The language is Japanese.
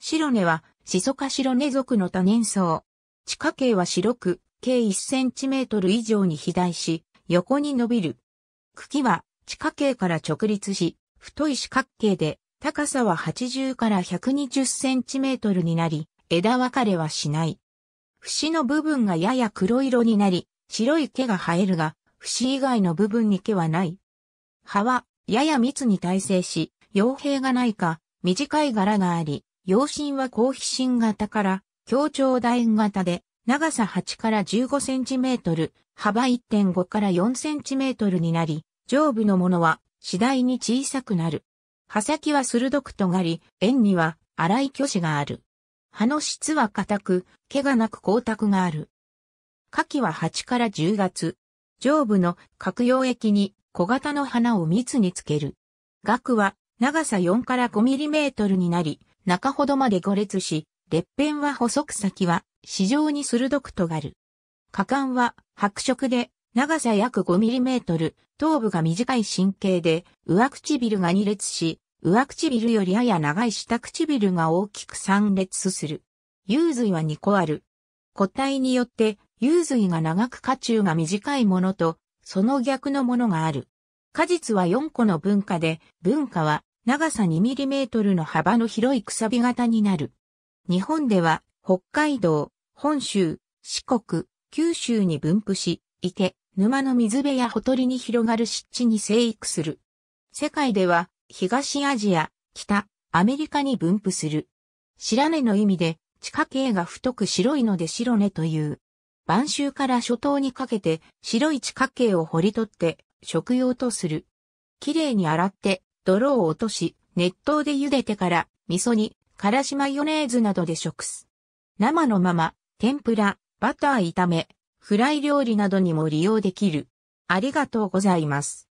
白根は、シソシロ根属の多年草。地下茎は白く、計1センチメートル以上に肥大し、横に伸びる。茎は、地下茎から直立し、太い四角形で、高さは80から120センチメートルになり、枝分かれはしない。節の部分がやや黒色になり、白い毛が生えるが、節以外の部分に毛はない。葉は、やや密に耐性し、傭兵がないか、短い柄があり、陽針は高皮信型から、強調楕円型で、長さ8から15センチメートル、幅1.5から4センチメートルになり、上部のものは次第に小さくなる。刃先は鋭く尖り、円には粗い巨子がある。葉の質は硬く、毛がなく光沢がある。夏季は8から10月。上部の核溶液に小型の花を密につける。額は長さ4から5ミリメートルになり、中ほどまで5列し、列辺は細く先は、非常に鋭く尖る。果敢は白色で、長さ約5トル、頭部が短い神経で、上唇が2列し、上唇よりやや長い下唇が大きく3列する。幽髄は2個ある。個体によって、幽髄が長く下中が短いものと、その逆のものがある。果実は4個の文化で、文化は長さ 2mm の幅の広いくさび型になる。日本では北海道、本州、四国、九州に分布し、池、沼の水辺やほとりに広がる湿地に生育する。世界では東アジア、北、アメリカに分布する。白根の意味で地下茎が太く白いので白根という。晩秋から初冬にかけて白い地下茎を掘り取って食用とする。綺麗に洗って泥を落とし、熱湯で茹でてから、味噌に、からしマヨネーズなどで食す。生のまま、天ぷら、バター炒め、フライ料理などにも利用できる。ありがとうございます。